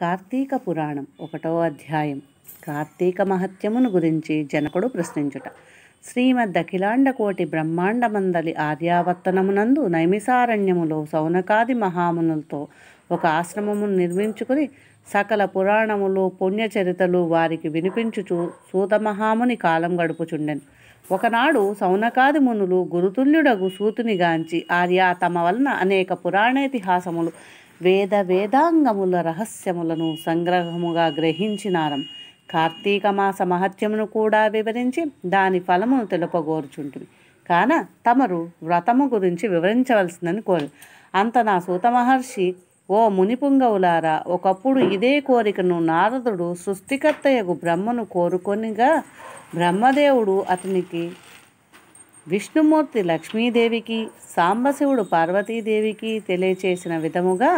కార్తీక పురాణం ఒకటో అధ్యాయం కార్తీక మహత్యమును గురించి జనకుడు ప్రశ్నించుట శ్రీమద్ అఖిలాండకోటి మందలి ఆర్యావర్తనమునందు నైమిసారణ్యములో సౌనకాది మహామునులతో ఒక ఆశ్రమమును నిర్మించుకుని సకల పురాణములు పుణ్యచరితలు వారికి వినిపించుచు సూతమహాముని కాలం గడుపుచుండెను ఒకనాడు సౌనకాది మునులు గురుతుల్యుడగు సూతునిగాంచి ఆర్య తమ వలన అనేక పురాణేతిహాసములు వేద వేదాంగముల రహస్యములను సంగ్రహముగా గ్రహించినారం కార్తీక మాస మహత్యమును కూడా వివరించి దాని ఫలమును తెలుపగోరుచుంటుంది కాన తమరు వ్రతము గురించి వివరించవలసిందని కోరు అంత నా సూత మహర్షి ఓ మునిపుంగవులారా ఒకప్పుడు ఇదే కోరికను నారదుడు సృష్టికర్తయగు బ్రహ్మను కోరుకొనిగా బ్రహ్మదేవుడు అతనికి విష్ణుమూర్తి లక్ష్మీదేవికి సాంబశివుడు పార్వతీదేవికి తెలియచేసిన విధముగా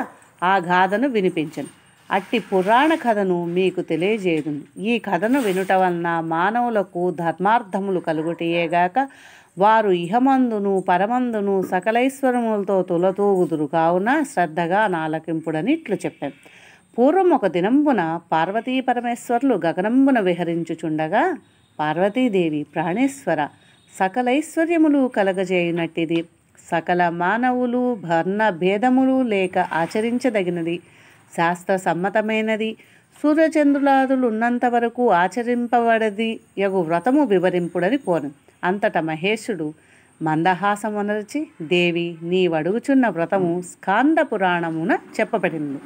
ఆ గాథను వినిపించను అట్టి పురాణ కథను మీకు తెలియజేయదు ఈ కథను వినుట వలన మానవులకు ధర్మార్థములు కలుగుటయేగాక వారు ఇహమందును పరమందును సకలైశ్వరములతో తులతూగుదురు కావున శ్రద్ధగా నాలకింపుడని ఇట్లు చెప్పాను పూర్వం ఒక దినంబున పార్వతీ పరమేశ్వరులు గగనంబున విహరించుచుండగా పార్వతీదేవి ప్రాణేశ్వర సకలైశ్వర్యములు కలగజేయునట్టిది సకల మానవులు వర్ణ భేదములు లేక ఆచరించదగినది శాస్త్ర సమ్మతమైనది సూర్యచంద్రులాదులున్నంత వరకు ఆచరింపబడది యగు వ్రతము వివరింపుడని కోను అంతట మహేశుడు అనర్చి దేవి నీవడుగుచున్న వ్రతము స్కాంద పురాణమున చెప్పబడింది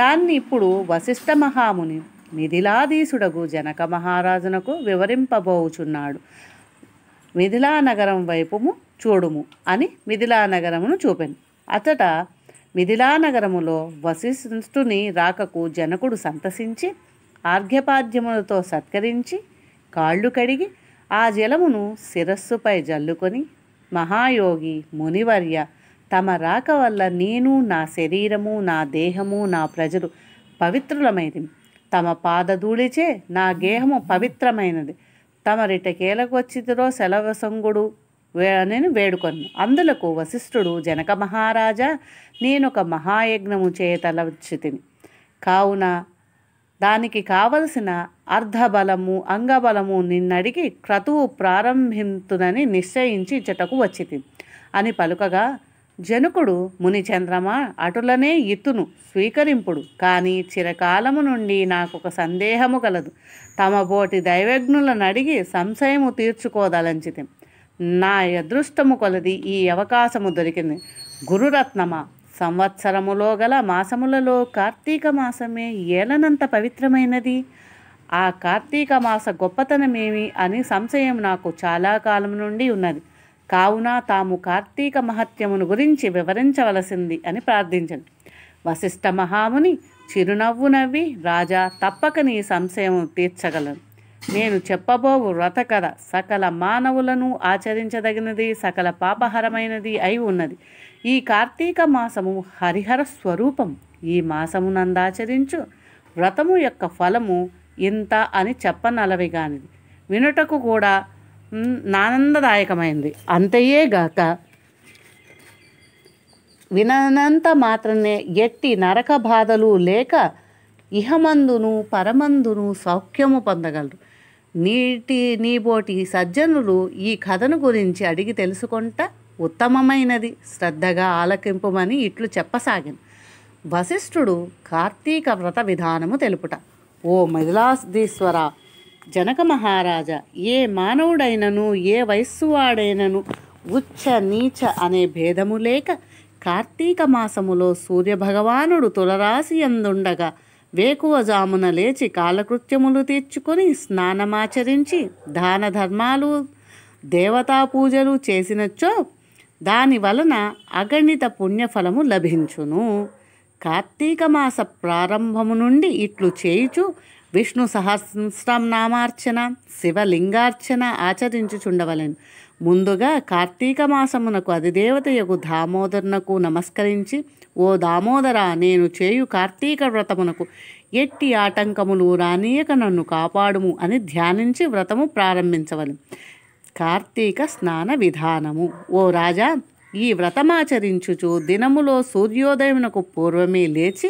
దాన్ని ఇప్పుడు వశిష్ఠ మహాముని మిథిలాధీశుడగు జనక మహారాజునకు వివరింపబోచున్నాడు మిథిలా నగరం వైపుము చూడుము అని మిథిలా నగరమును చూపెను అతట మిథిలా నగరములో వశిష్ఠుని రాకకు జనకుడు సంతసించి ఆర్ఘ్యపాద్యములతో సత్కరించి కాళ్ళు కడిగి ఆ జలమును శిరస్సుపై జల్లుకొని మహాయోగి మునివర్య తమ రాక వల్ల నేను నా శరీరము నా దేహము నా ప్రజలు పవిత్రులమైనవి తమ పాదధూళిచే నా గేహము పవిత్రమైనది తమరిటకేలకు వచ్చిదిరో సెలవసంగుడు నేను వేడుకొను అందులకు వశిష్ఠుడు జనక మహారాజా నేనొక మహాయజ్ఞము చేయతలచితిని కావున దానికి కావలసిన అర్ధబలము అంగబలము నిన్నడిగి క్రతువు ప్రారంభింతునని నిశ్చయించి చెటకు వచ్చితి అని పలుకగా జనకుడు మునిచంద్రమ అటులనే ఇతును స్వీకరింపుడు కానీ చిరకాలము నుండి నాకు ఒక సందేహము కలదు తమ బోటి దైవజ్ఞులను అడిగి సంశయము తీర్చుకోదలంచితి నా అదృష్టము కొలది ఈ అవకాశము దొరికింది గురురత్నమా సంవత్సరములో గల మాసములలో కార్తీక మాసమే ఏలనంత పవిత్రమైనది ఆ కార్తీక మాస గొప్పతనమేమి అని సంశయం నాకు చాలా కాలం నుండి ఉన్నది కావున తాము కార్తీక మహత్యమును గురించి వివరించవలసింది అని ప్రార్థించను వశిష్ఠ మహాముని చిరునవ్వు నవ్వి రాజా తప్పక నీ సంశయం తీర్చగలను నేను చెప్పబోవు వ్రతకథ సకల మానవులను ఆచరించదగినది సకల పాపహరమైనది అయి ఉన్నది ఈ కార్తీక మాసము హరిహర స్వరూపం ఈ మాసమునందాచరించు వ్రతము యొక్క ఫలము ఇంత అని చెప్పనలవి కానిది వినుటకు కూడా ఆనందదాయకమైంది గాక విననంత మాత్రమే ఎట్టి నరక బాధలు లేక ఇహమందును పరమందును సౌఖ్యము పొందగలరు నీటి నీబోటి సజ్జనులు ఈ కథను గురించి అడిగి తెలుసుకుంట ఉత్తమమైనది శ్రద్ధగా ఆలకింపమని ఇట్లు చెప్పసాగింది వశిష్ఠుడు కార్తీక వ్రత విధానము తెలుపుట ఓ మిథిలాధీశ్వర జనక మహారాజా ఏ మానవుడైనను ఏ వయస్సువాడైనను ఉచ్చ నీచ అనే భేదము లేక కార్తీక మాసములో సూర్యభగవానుడు తులరాశి ఎందుండగా వేకువజామున లేచి కాలకృత్యములు తీర్చుకొని స్నానమాచరించి దాన ధర్మాలు దేవతా పూజలు చేసినచ్చో దాని వలన అగణిత పుణ్యఫలము లభించును కార్తీక మాస ప్రారంభము నుండి ఇట్లు చేయుచు విష్ణు సహస్రనామార్చన శివలింగార్చన ఆచరించుచుండవలెను ముందుగా కార్తీక మాసమునకు యొక్క దామోదరునకు నమస్కరించి ఓ దామోదర నేను చేయు కార్తీక వ్రతమునకు ఎట్టి ఆటంకములు రానీయక నన్ను కాపాడుము అని ధ్యానించి వ్రతము ప్రారంభించవలెను కార్తీక స్నాన విధానము ఓ రాజా ఈ వ్రతమాచరించుచు దినములో సూర్యోదయమునకు పూర్వమే లేచి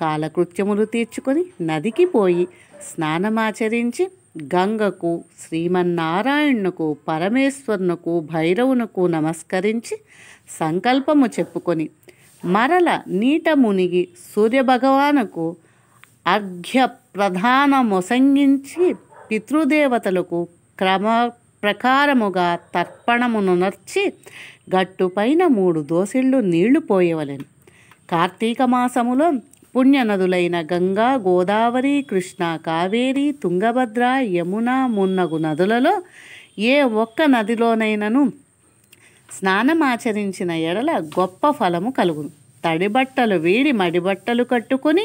కాలకృత్యములు తీర్చుకొని నదికి పోయి స్నానమాచరించి గంగకు శ్రీమన్నారాయణునకు పరమేశ్వరునకు భైరవునకు నమస్కరించి సంకల్పము చెప్పుకొని మరల నీట మునిగి సూర్యభగవానుకు అర్ఘ్య ప్రధాన మొసంగించి పితృదేవతలకు క్రమ ప్రకారముగా తర్పణమునునర్చి గట్టుపైన మూడు దోశళ్ళు నీళ్లు పోయవలెను కార్తీక మాసములో పుణ్యనదులైన గంగా గోదావరి కృష్ణ కావేరి తుంగభద్ర యమున మున్నగు నదులలో ఏ ఒక్క నదిలోనైనను స్నానమాచరించిన ఎడల గొప్ప ఫలము కలుగును తడిబట్టలు వీడి మడిబట్టలు కట్టుకొని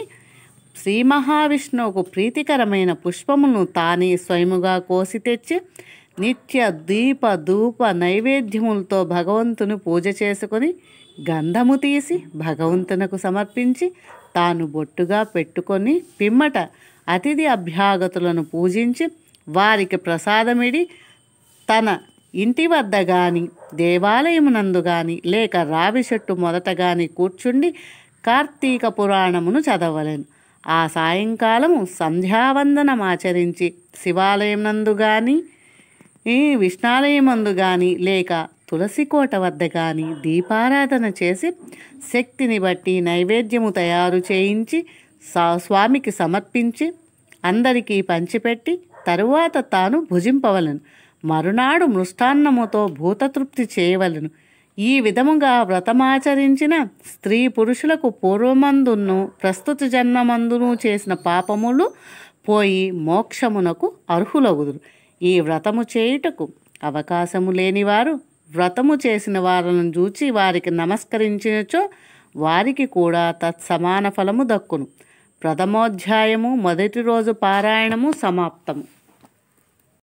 శ్రీ మహావిష్ణువుకు ప్రీతికరమైన పుష్పమును తానే స్వయముగా కోసి తెచ్చి నిత్య దీప ధూప నైవేద్యములతో భగవంతుని పూజ చేసుకొని గంధము తీసి భగవంతునకు సమర్పించి తాను బొట్టుగా పెట్టుకొని పిమ్మట అతిథి అభ్యాగతులను పూజించి వారికి ప్రసాదమిడి తన ఇంటి వద్ద గాని దేవాలయమునందు గాని లేక రావి చెట్టు మొదట గాని కూర్చుండి కార్తీక పురాణమును చదవలేను ఆ సాయంకాలము సంధ్యావందనం ఆచరించి శివాలయం నందు కానీ ఈ విష్ణాలయమందు కానీ లేక తులసికోట వద్ద కానీ దీపారాధన చేసి శక్తిని బట్టి నైవేద్యము తయారు చేయించి స్వామికి సమర్పించి అందరికీ పంచిపెట్టి తరువాత తాను భుజింపవలను మరునాడు మృష్టాన్నముతో భూతతృప్తి చేయవలను ఈ విధముగా వ్రతమాచరించిన స్త్రీ పురుషులకు పూర్వమందును ప్రస్తుత జన్మమందును చేసిన పాపములు పోయి మోక్షమునకు అర్హులగుదురు ఈ వ్రతము చేయుటకు అవకాశము లేనివారు వ్రతము చేసిన వారిని చూచి వారికి నమస్కరించినచో వారికి కూడా తత్సమాన ఫలము దక్కును ప్రథమోధ్యాయము మొదటి రోజు పారాయణము సమాప్తము